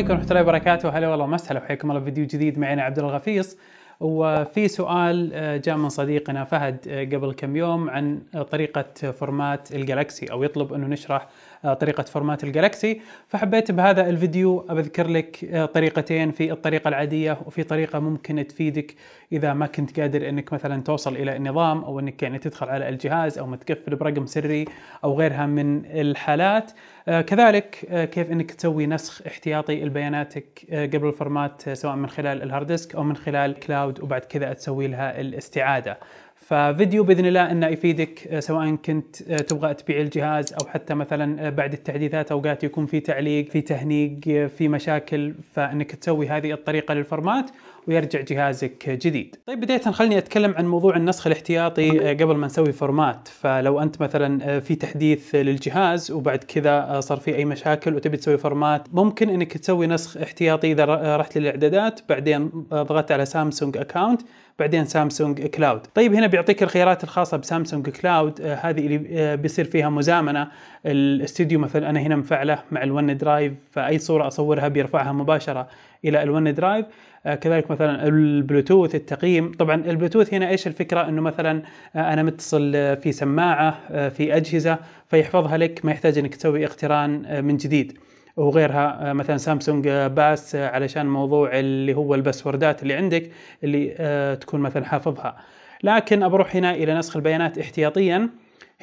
عليكم ورحمة الله وبركاته، هلا والله ومسهلا وحياكم الله في فيديو جديد معنا عبد الله الغفيص. وفي سؤال آه، جاء من صديقنا فهد آه، قبل كم يوم عن طريقة فورمات الجالكسي أو يطلب أنه نشرح آه، طريقة فورمات الجالكسي فحبيت بهذا الفيديو أذكر لك طريقتين في الطريقة العادية وفي طريقة ممكن تفيدك إذا ما كنت قادر أنك مثلا توصل إلى النظام أو أنك يعني تدخل على الجهاز أو متكفل برقم سري أو غيرها من الحالات كذلك كيف أنك تسوي نسخ احتياطي لبياناتك قبل الفورمات سواء من خلال الهارد ديسك أو من خلال كلاود كلاود وبعد كذا تسوي لها الاستعاده ففيديو باذن الله انه يفيدك آه، سواء كنت آه، تبغى تبيع الجهاز او حتى مثلا آه، بعد التحديثات اوقات يكون في تعليق في تهنيق في مشاكل فانك تسوي هذه الطريقه للفورمات ويرجع جهازك جديد. طيب بدايه خليني اتكلم عن موضوع النسخ الاحتياطي قبل ما نسوي فورمات، فلو انت مثلا في تحديث للجهاز وبعد كذا صار في اي مشاكل وتبي تسوي فورمات، ممكن انك تسوي نسخ احتياطي اذا رحت للاعدادات بعدين ضغطت على سامسونج اكاونت بعدين سامسونج كلاود طيب هنا بيعطيك الخيارات الخاصه بسامسونج كلاود آه هذه اللي آه بيصير فيها مزامنه الاستوديو مثلا انا هنا مفعله مع الون درايف فاي صوره اصورها بيرفعها مباشره الى الون درايف آه كذلك مثلا البلوتوث التقييم طبعا البلوتوث هنا ايش الفكره انه مثلا آه انا متصل آه، في سماعه آه، في اجهزه فيحفظها لك ما يحتاج انك تسوي اقتران آه، من جديد وغيرها آه، مثلا سامسونج آه، باس آه، علشان موضوع اللي هو الباسوردات اللي عندك اللي تكون مثلا حافظها لكن أبروح هنا الى نسخ البيانات احتياطيا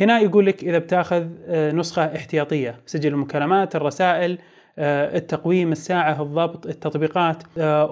هنا يقول لك اذا بتاخذ نسخه احتياطيه سجل المكالمات الرسائل التقويم الساعة الضبط التطبيقات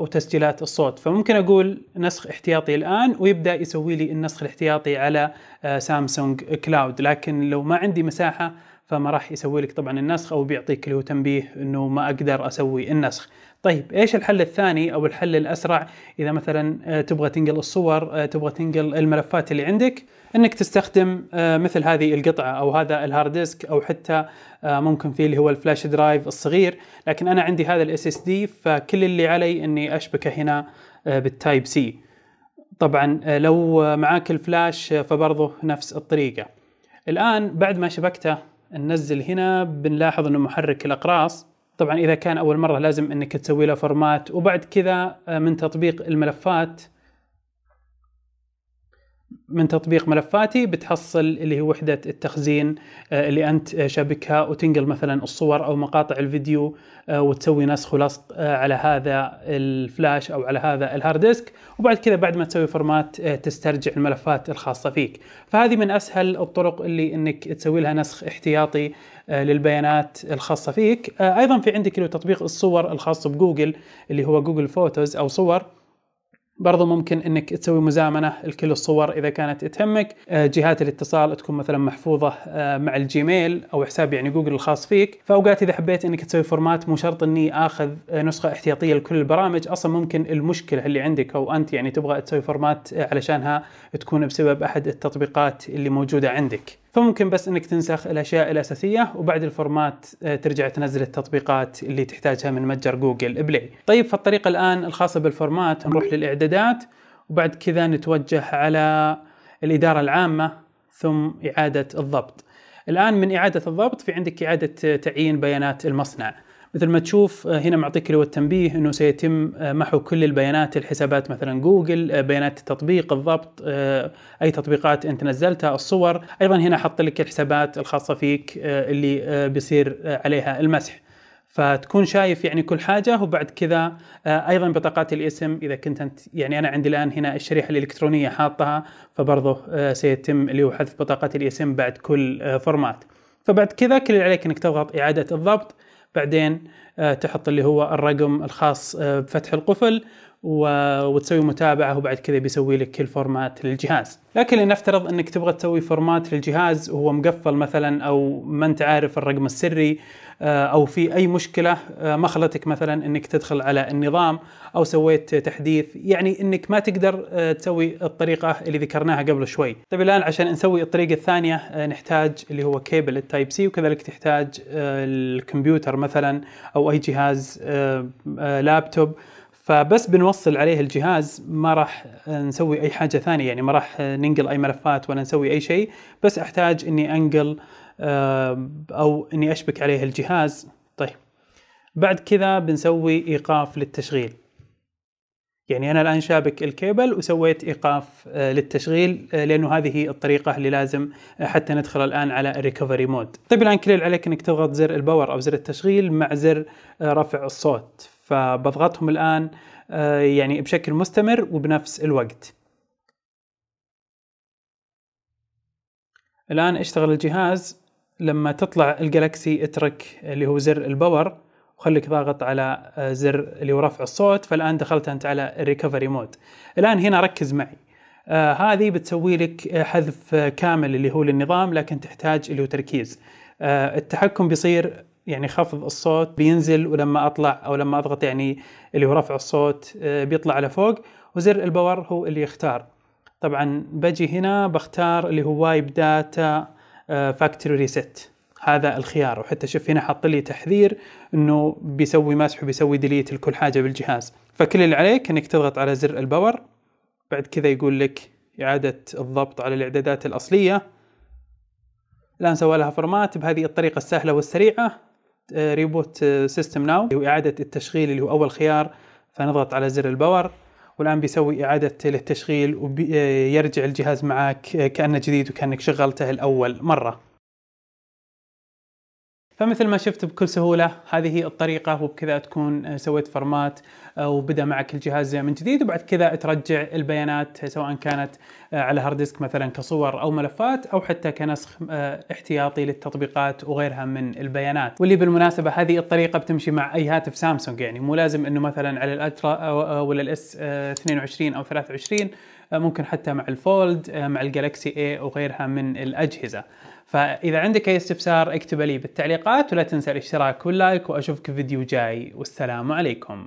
وتسجيلات الصوت فممكن أقول نسخ احتياطي الآن ويبدأ يسوي لي النسخ الاحتياطي على سامسونج كلاود لكن لو ما عندي مساحة فما راح يسوي لك طبعا النسخ او بيعطيك اللي هو تنبيه انه ما اقدر اسوي النسخ طيب ايش الحل الثاني او الحل الاسرع اذا مثلا آه، تبغى تنقل الصور آه، تبغى تنقل الملفات اللي عندك انك تستخدم آه، مثل هذه القطعه او هذا الهارد ديسك او حتى ممكن فيه اللي هو الفلاش درايف الصغير لكن انا عندي هذا الاس اس دي فكل اللي علي اني اشبكه هنا بالتايب سي طبعا لو معاك الفلاش فبرضه نفس الطريقه الان بعد ما شبكته ننزل هنا بنلاحظ انه محرك الاقراص طبعا اذا كان اول مره لازم انك تسوي له فورمات وبعد كذا آه، من تطبيق الملفات من تطبيق ملفاتي بتحصل اللي هي وحدة التخزين آه، اللي أنت آه، شابكها وتنقل مثلا الصور أو مقاطع الفيديو آه، وتسوي نسخ ولصق على هذا الفلاش أو على هذا الهارد ديسك وبعد كذا بعد ما تسوي فورمات تسترجع الملفات الخاصة فيك فهذه من أسهل الطرق اللي أنك تسوي لها نسخ احتياطي للبيانات الخاصة فيك أيضا في عندك اللي هو تطبيق الصور الخاص بجوجل اللي هو جوجل فوتوز أو صور برضو ممكن انك تسوي مزامنه لكل الصور اذا كانت تهمك آه، جهات الاتصال تكون مثلا محفوظه آه، مع الجيميل او حساب يعني جوجل الخاص فيك فاوقات اذا حبيت انك تسوي فورمات مو شرط اني اخذ آه، نسخه احتياطيه لكل البرامج اصلا ممكن المشكله اللي عندك او انت يعني تبغى تسوي فورمات علشانها تكون بسبب احد التطبيقات اللي موجوده عندك فممكن بس انك تنسخ الاشياء الاساسيه وبعد الفورمات آه، ترجع تنزل التطبيقات اللي تحتاجها من متجر جوجل بلاي. طيب فالطريقه الان الخاصه بالفورمات نروح للاعدادات وبعد كذا نتوجه على الاداره العامه ثم اعاده الضبط. الان من اعاده الضبط في عندك اعاده آه، تعيين بيانات المصنع. مثل ما تشوف آه، هنا معطيك لو التنبيه انه سيتم آه، محو كل البيانات الحسابات مثلا جوجل آه، بيانات التطبيق الضبط اي تطبيقات انت نزلتها الصور ايضا هنا حط لك الحسابات الخاصه فيك اللي بيصير عليها المسح فتكون شايف يعني كل حاجه وبعد كذا ايضا بطاقات الاسم اذا كنت انت يعني انا عندي الان هنا الشريحه الالكترونيه حاطها فبرضه سيتم اللي هو حذف بطاقات الاسم بعد كل فورمات فبعد كذا كل اللي عليك انك تضغط اعاده الضبط بعدين آه، تحط اللي هو الرقم الخاص آه، بفتح القفل وتسوي متابعه وبعد كذا بيسوي لك كل فورمات للجهاز لكن لنفترض انك تبغى تسوي فورمات للجهاز وهو مقفل مثلا او ما انت عارف الرقم السري آه، او في اي مشكله آه، ما خلتك مثلا انك تدخل على النظام او سويت تحديث يعني انك ما تقدر آه، تسوي الطريقه اللي ذكرناها قبل شوي طيب الان عشان نسوي الطريقه الثانيه نحتاج اللي هو كيبل التايب سي وكذلك تحتاج الكمبيوتر مثلا او اي جهاز لابتوب فبس بنوصل عليه الجهاز ما راح نسوي اي حاجه ثانيه يعني ما راح ننقل اي ملفات ولا نسوي اي شيء بس احتاج اني انقل آه، او اني اشبك عليه الجهاز طيب بعد كذا بنسوي ايقاف للتشغيل يعني انا الان شابك الكيبل وسويت ايقاف آه، للتشغيل آه، لانه هذه هي الطريقه اللي لازم حتى ندخل الان على الريكفري مود طيب الان كل اللي عليك انك تضغط زر الباور او زر التشغيل مع زر رفع الصوت فبضغطهم الآن آه، يعني بشكل مستمر وبنفس الوقت الآن اشتغل الجهاز لما تطلع الجلاكسي اترك اللي هو زر الباور وخليك ضاغط على آه، زر اللي هو رفع الصوت فالآن دخلت أنت على الريكفري مود الآن هنا ركز معي آه هذه بتسوي لك آه، حذف كامل اللي هو للنظام لكن تحتاج اللي هو تركيز آه التحكم بيصير يعني خفض الصوت بينزل ولما اطلع او لما اضغط يعني اللي هو رفع الصوت آه، بيطلع لفوق وزر الباور هو اللي يختار طبعا بجي هنا بختار اللي هو وايب داتا فاكتوري ريسيت هذا الخيار وحتى شوف هنا حط لي تحذير انه بيسوي مسح وبيسوي ديليت لكل حاجه بالجهاز فكل اللي عليك انك تضغط على زر الباور بعد كذا يقول لك اعاده الضبط على الاعدادات الاصليه الان سوى لها فرمات بهذه الطريقه السهله والسريعه ريبوت سيستم ناو اعاده التشغيل اللي هو اول خيار فنضغط على زر الباور والان بيسوي اعاده للتشغيل ويرجع الجهاز معك كانه جديد وكانك شغلته الاول مره فمثل ما شفت بكل سهولة هذه هي الطريقة وبكذا تكون آه، سويت فرمات آه، وبدأ معك الجهاز من جديد وبعد كذا ترجع البيانات سواء كانت آه، على هارد ديسك مثلا كصور أو ملفات أو حتى كنسخ احتياطي للتطبيقات وغيرها من البيانات واللي بالمناسبة هذه الطريقة بتمشي مع أي هاتف سامسونج يعني مو لازم أنه مثلا على الألترا ولا الأس 22 أو 23 آه، ممكن حتى مع الفولد آه، مع الجالكسي A وغيرها من الأجهزة فإذا عندك أي استفسار اكتب لي بالتعليقات ولا تنسى الاشتراك واللايك وأشوفك في فيديو جاي والسلام عليكم